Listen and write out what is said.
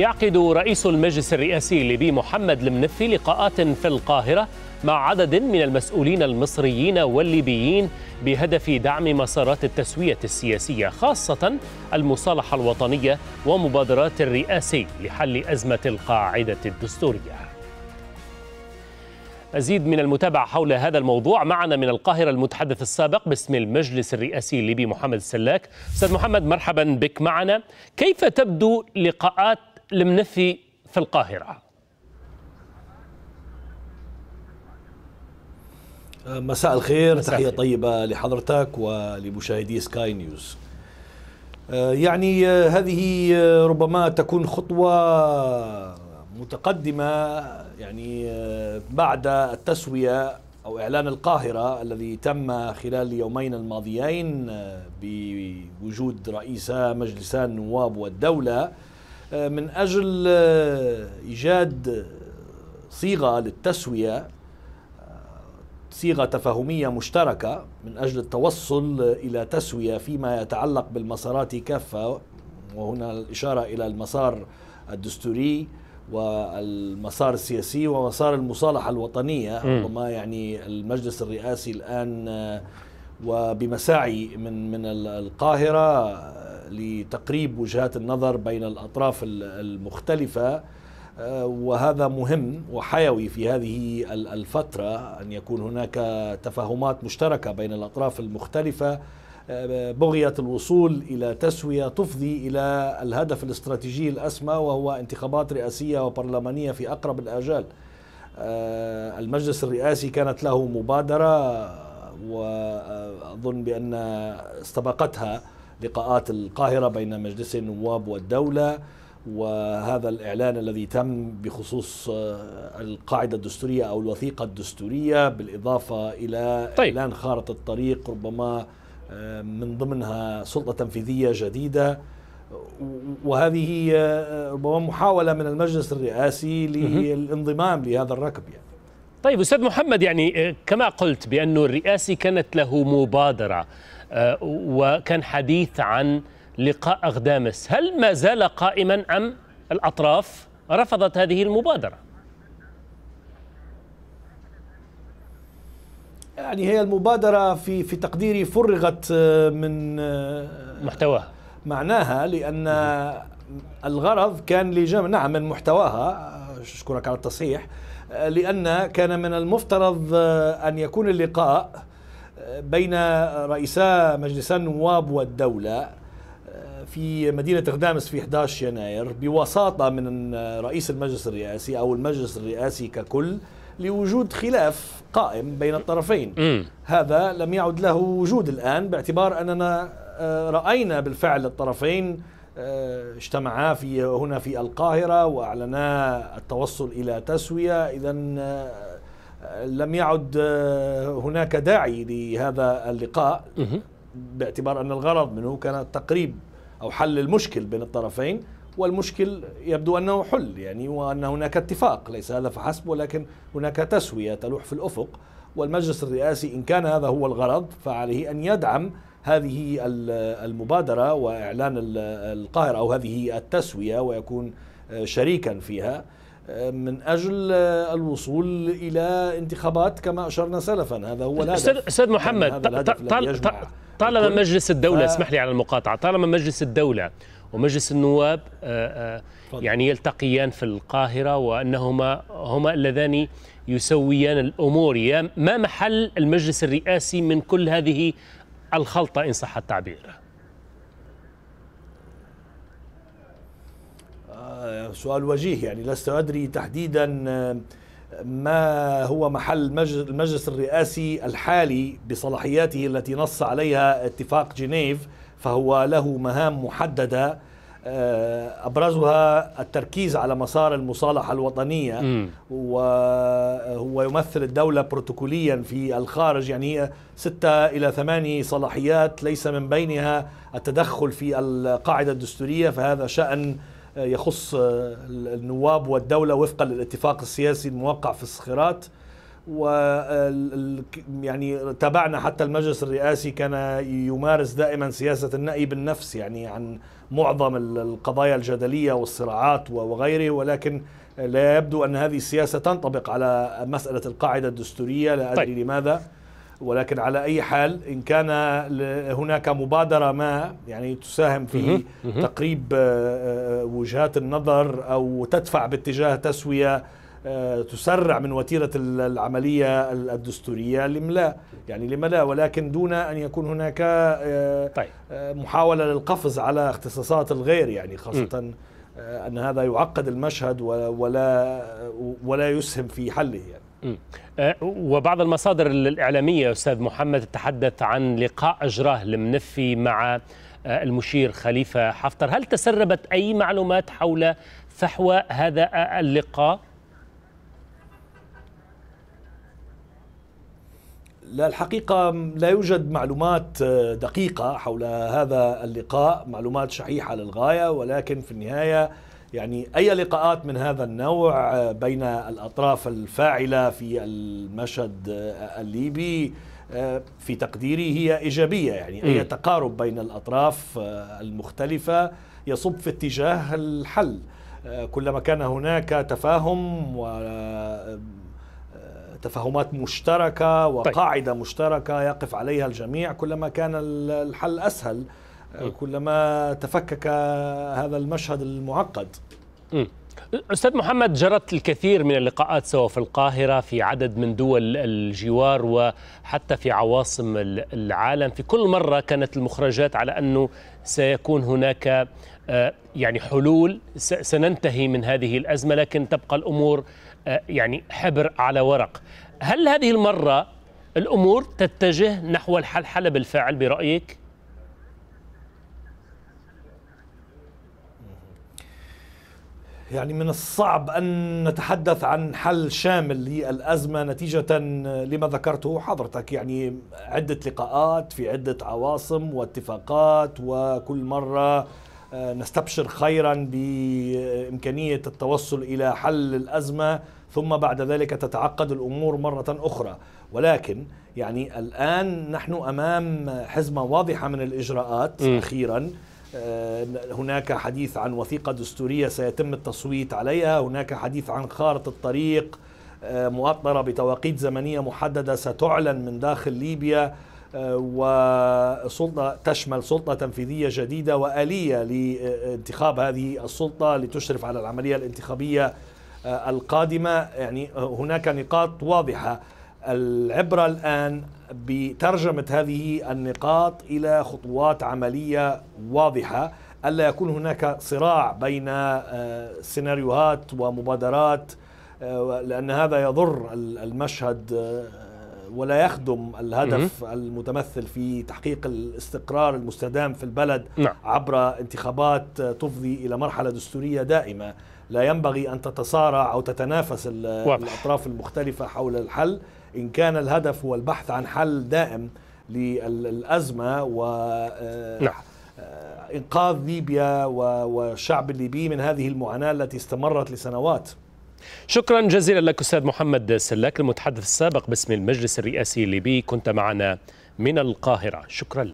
يعقد رئيس المجلس الرئاسي الليبي محمد المنفي لقاءات في القاهرة مع عدد من المسؤولين المصريين والليبيين بهدف دعم مسارات التسوية السياسية خاصة المصالحة الوطنية ومبادرات الرئاسي لحل أزمة القاعدة الدستورية مزيد من المتابعة حول هذا الموضوع معنا من القاهرة المتحدث السابق باسم المجلس الرئاسي الليبي محمد السلاك أستاذ محمد مرحبا بك معنا كيف تبدو لقاءات المنفي في القاهرة آه، مساء الخير مساء تحية طيبة لحضرتك ولمشاهدي سكاي نيوز آه، يعني آه، هذه ربما تكون خطوة متقدمة يعني بعد التسوية أو إعلان القاهرة الذي تم خلال اليومين الماضيين بوجود رئيسا مجلسا النواب والدولة آه، من أجل آه، إيجاد آه، صيغة للتسوية صيغة تفاهمية مشتركة من أجل التوصل إلى تسوية فيما يتعلق بالمسارات كافة وهنا الإشارة إلى المسار الدستوري والمسار السياسي ومسار المصالحة الوطنية ربما يعني المجلس الرئاسي الآن وبمساعي من من القاهرة لتقريب وجهات النظر بين الأطراف المختلفة آه، وهذا مهم وحيوي في هذه الفترة أن يكون هناك تفاهمات مشتركة بين الأطراف المختلفة آه، بغية الوصول إلى تسوية تفضي إلى الهدف الاستراتيجي الأسمى وهو انتخابات رئاسية وبرلمانية في أقرب الآجال آه، المجلس الرئاسي كانت له مبادرة وأظن بأن استبقتها لقاءات القاهرة بين مجلس النواب والدولة وهذا الإعلان الذي تم بخصوص آه، القاعدة الدستورية أو الوثيقة الدستورية بالإضافة إلى طيب. إعلان خارطة الطريق ربما آه، من ضمنها سلطة تنفيذية جديدة وهذه آه، ربما محاولة من المجلس الرئاسي للانضمام لهذا الركب يعني. طيب أستاذ محمد يعني كما قلت بأن الرئاسي كانت له مبادرة آه، وكان حديث عن لقاء أغدامس هل ما زال قائما أم الأطراف رفضت هذه المبادرة يعني هي المبادرة في في تقديري فرغت آه، من آه، محتواها معناها لأن الغرض كان لجمع نعم من محتواها أشكرك على التصحيح لأن كان من المفترض أن يكون اللقاء بين رئيسا مجلس النواب والدولة آه، في مدينة غدامس في 11 يناير بوساطة من رئيس المجلس الرئاسي أو المجلس الرئاسي ككل لوجود خلاف قائم بين الطرفين م. هذا لم يعد له وجود الآن باعتبار أننا آه، رأينا بالفعل الطرفين آه، اجتمعا في هنا في القاهرة وأعلنا التوصل إلى تسوية إذا لم يعد آه، هناك داعي لهذا اللقاء باعتبار أن الغرض منه كان تقريب أو حل المشكل بين الطرفين والمشكل يبدو أنه حل يعني وأن هناك اتفاق ليس هذا فحسب ولكن هناك تسوية تلوح في الأفق والمجلس الرئاسي إن كان هذا هو الغرض فعليه أن يدعم هذه المبادرة وإعلان القاهرة أو هذه التسوية ويكون آه، شريكا فيها من اجل آه، الوصول الى انتخابات كما اشرنا سلفا هذا هو الهدف استاذ استاذ يعني محمد طالما مجلس الدوله آه. اسمح لي على المقاطعه طالما مجلس الدوله ومجلس النواب آه، يعني يلتقيان في القاهره وانهما هما اللذان يسويان الامور ما محل المجلس الرئاسي من كل هذه الخلطه ان صح التعبير سؤال وجيه يعني لست أدري تحديدا آه، ما هو محل المجلس الرئاسي الحالي بصلاحياته التي نص عليها اتفاق جنيف فهو له مهام محدده آه، ابرزها التركيز على مسار المصالحه الوطنيه وهو يمثل الدوله بروتوكوليا في الخارج يعني سته الى ثماني صلاحيات ليس من بينها التدخل في القاعده الدستوريه فهذا شان يخص آه، النواب والدولة وفقا للاتفاق السياسي الموقع في الصخيرات و آه، يعني تابعنا حتى المجلس الرئاسي كان يمارس دائما سياسة النأي بالنفس يعني عن معظم القضايا الجدلية والصراعات وغيره ولكن لا يبدو أن هذه السياسة تنطبق على مسألة القاعدة الدستورية لا أدري طيب. لماذا ولكن على أي حال إن كان هناك مبادرة ما يعني تساهم في تقريب آه، آه، وجهات النظر أو تدفع باتجاه تسوية آه، تسرع من وتيرة العملية الدستورية لم لا يعني لم لا ولكن دون أن يكون هناك طيب. محاولة للقفز على اختصاصات الغير يعني خاصة أن هذا يعقد المشهد ولا ولا يسهم في حله يعني. آه، وبعض المصادر الإعلامية أستاذ محمد تحدث عن لقاء أجراه المنفي مع آه، المشير خليفة حفتر هل تسربت أي معلومات حول فحوى هذا آه، اللقاء؟ لا الحقيقة لا يوجد معلومات دقيقة حول هذا اللقاء معلومات شحيحة للغاية ولكن في النهاية يعني أي لقاءات من هذا النوع بين الأطراف الفاعلة في المشهد الليبي آه، في تقديري هي إيجابية يعني أي تقارب بين الأطراف آه، المختلفة يصب في اتجاه الحل آه، كلما كان هناك تفاهم و تفاهمات مشتركة طيب. وقاعدة طيب. مشتركة يقف عليها الجميع كلما كان الحل أسهل آه، كلما تفكك هذا المشهد المعقد استاذ محمد جرت الكثير من اللقاءات سواء في القاهره في عدد من دول الجوار وحتى في عواصم العالم في كل مره كانت المخرجات على انه سيكون هناك آه، يعني حلول سننتهي من هذه الازمه لكن تبقى الامور آه، يعني حبر على ورق هل هذه المره الامور تتجه نحو الحلحله بالفعل برايك يعني من الصعب أن نتحدث عن حل شامل للأزمة نتيجة لما ذكرته حضرتك يعني عدة لقاءات في عدة عواصم واتفاقات وكل مرة آه، نستبشر خيرا بإمكانية التوصل إلى حل الأزمة ثم بعد ذلك تتعقد الأمور مرة أخرى ولكن يعني الآن نحن أمام حزمة واضحة من الإجراءات م. أخيرا آه، هناك حديث عن وثيقة دستورية سيتم التصويت عليها هناك حديث عن خارطة الطريق آه، مؤطرة بتواقيت زمنية محددة ستعلن من داخل ليبيا آه، وسلطة تشمل سلطة تنفيذية جديدة وآلية لانتخاب هذه السلطة لتشرف على العملية الانتخابية القادمة يعني هناك نقاط واضحة العبرة الآن بترجمة هذه النقاط إلى خطوات عملية واضحة ألا يكون هناك صراع بين آه، سيناريوهات ومبادرات آه، لأن هذا يضر المشهد آه، ولا يخدم الهدف المتمثل في تحقيق الاستقرار المستدام في البلد نعم. عبر انتخابات تفضي الى مرحله دستوريه دائمه لا ينبغي ان تتصارع او تتنافس واضح. الاطراف المختلفه حول الحل إن كان الهدف هو البحث عن حل دائم للأزمة وإنقاذ آه، نعم. آه، ليبيا والشعب الليبي من هذه المعاناة التي استمرت لسنوات شكرا جزيلا لك أستاذ محمد سلاك المتحدث السابق باسم المجلس الرئاسي الليبي كنت معنا من القاهرة شكرا